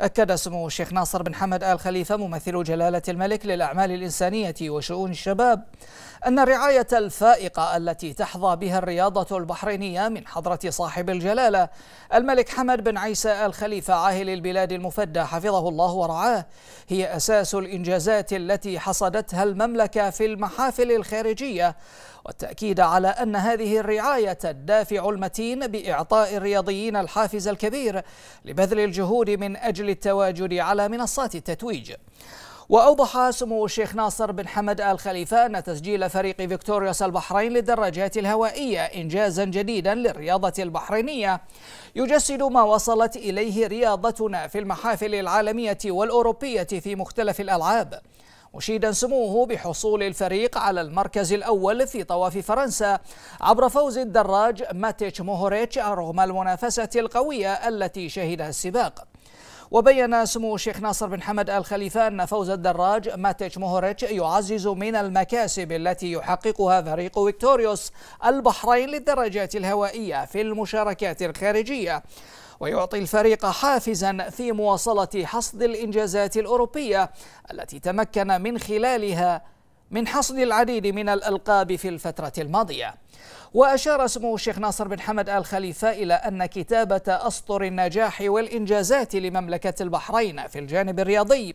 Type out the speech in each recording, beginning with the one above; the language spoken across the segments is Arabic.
أكد سمو الشيخ ناصر بن حمد آل خليفة ممثل جلالة الملك للأعمال الإنسانية وشؤون الشباب أن الرعاية الفائقة التي تحظى بها الرياضة البحرينية من حضرة صاحب الجلالة الملك حمد بن عيسى آل خليفة عاهل البلاد المفدى حفظه الله ورعاه هي أساس الإنجازات التي حصدتها المملكة في المحافل الخارجية والتأكيد على أن هذه الرعاية الدافع المتين بإعطاء الرياضيين الحافز الكبير لبذل الجهود من أجل التواجد على منصات التتويج وأوضح سمو الشيخ ناصر بن حمد آل خليفة أن تسجيل فريق فيكتوريوس البحرين للدراجات الهوائية إنجازا جديدا للرياضة البحرينية يجسد ما وصلت إليه رياضتنا في المحافل العالمية والأوروبية في مختلف الألعاب مشيدا سموه بحصول الفريق على المركز الأول في طواف فرنسا عبر فوز الدراج ماتيتش موهوريتش رغم المنافسة القوية التي شهدها السباق وبين سمو الشيخ ناصر بن حمد آل خليفة أن فوز الدراج ماتيش موهريتش يعزز من المكاسب التي يحققها فريق فيكتوريوس البحرين للدراجات الهوائية في المشاركات الخارجية ويعطي الفريق حافزا في مواصلة حصد الإنجازات الأوروبية التي تمكن من خلالها من حصد العديد من الألقاب في الفترة الماضية وأشار سمو الشيخ ناصر بن حمد آل خليفة إلى أن كتابة أسطر النجاح والإنجازات لمملكة البحرين في الجانب الرياضي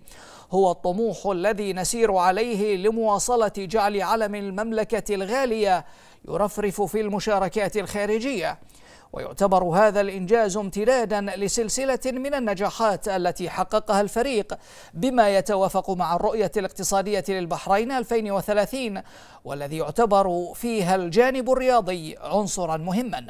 هو الطموح الذي نسير عليه لمواصلة جعل علم المملكة الغالية يرفرف في المشاركات الخارجية ويعتبر هذا الإنجاز امتدادا لسلسلة من النجاحات التي حققها الفريق بما يتوافق مع الرؤية الاقتصادية للبحرين 2030 والذي يعتبر فيها الجانب الرياضي عنصرا مهما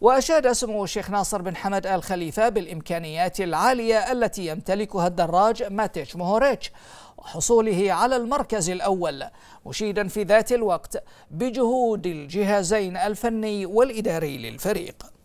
وأشاد سمو الشيخ ناصر بن حمد آل خليفة بالإمكانيات العالية التي يمتلكها الدراج ماتيش مهوريتش وحصوله على المركز الأول مشيدا في ذات الوقت بجهود الجهازين الفني والإداري للفريق